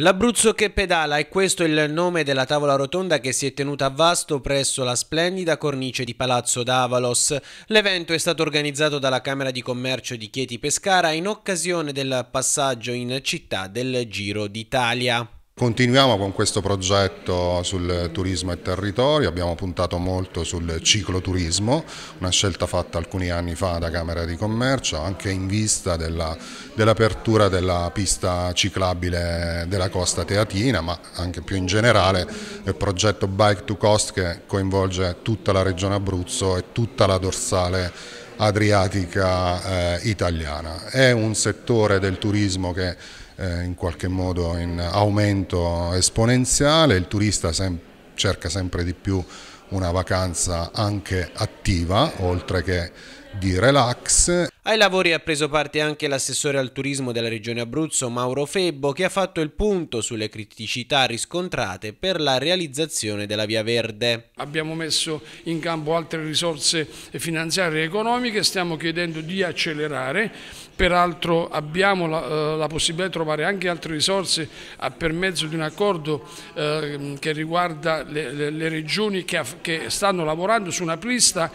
L'Abruzzo che pedala è questo il nome della tavola rotonda che si è tenuta a Vasto presso la splendida cornice di Palazzo d'Avalos. L'evento è stato organizzato dalla Camera di Commercio di Chieti Pescara in occasione del passaggio in città del Giro d'Italia. Continuiamo con questo progetto sul turismo e territorio, abbiamo puntato molto sul cicloturismo, una scelta fatta alcuni anni fa da Camera di Commercio, anche in vista dell'apertura della pista ciclabile della costa teatina, ma anche più in generale il progetto Bike to Cost che coinvolge tutta la regione Abruzzo e tutta la dorsale adriatica eh, italiana. È un settore del turismo che eh, in qualche modo in aumento esponenziale, il turista sem cerca sempre di più una vacanza anche attiva, oltre che di relax. Ai lavori ha preso parte anche l'assessore al turismo della regione Abruzzo Mauro Febbo che ha fatto il punto sulle criticità riscontrate per la realizzazione della Via Verde. Abbiamo messo in campo altre risorse finanziarie e economiche, stiamo chiedendo di accelerare, peraltro abbiamo la, eh, la possibilità di trovare anche altre risorse per mezzo di un accordo ehm, che riguarda le, le, le regioni che, che stanno lavorando su una pista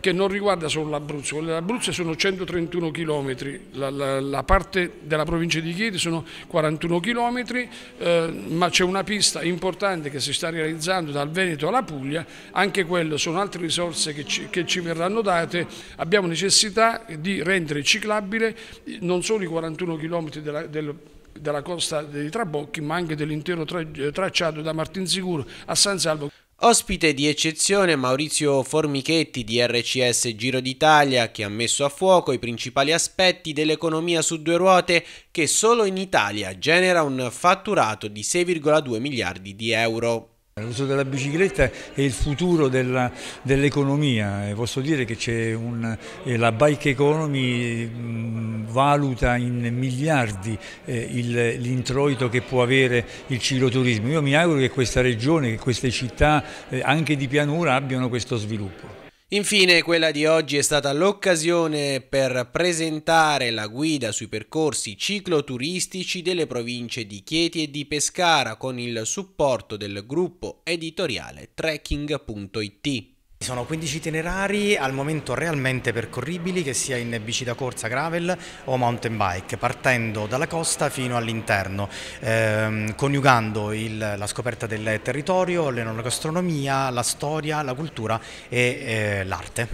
che non riguarda solo l'Abruzzo dell'Abruzzo. Quelle sono 131 km, la, la, la, parte della provincia di Chieti sono 41 km, eh, ma c'è una pista importante che si sta realizzando dal Veneto alla Puglia, anche quello sono altre risorse che ci, che ci verranno date. Abbiamo necessità di rendere ciclabile non solo i 41 km della, del della costa dei Trabocchi ma anche dell'intero eh, tracciato da Martinsicuro a San Salvo. Ospite di eccezione Maurizio Formichetti di RCS Giro d'Italia che ha messo a fuoco i principali aspetti dell'economia su due ruote che solo in Italia genera un fatturato di 6,2 miliardi di euro. L'uso della bicicletta è il futuro dell'economia, dell posso dire che c'è eh, la bike economy mm, valuta in miliardi eh, l'introito che può avere il cicloturismo. Io mi auguro che questa regione, che queste città eh, anche di pianura abbiano questo sviluppo. Infine, quella di oggi è stata l'occasione per presentare la guida sui percorsi cicloturistici delle province di Chieti e di Pescara con il supporto del gruppo editoriale trekking.it. Sono 15 itinerari al momento realmente percorribili che sia in bici da corsa, gravel o mountain bike, partendo dalla costa fino all'interno, ehm, coniugando il, la scoperta del territorio, l'enogastronomia, la storia, la cultura e eh, l'arte.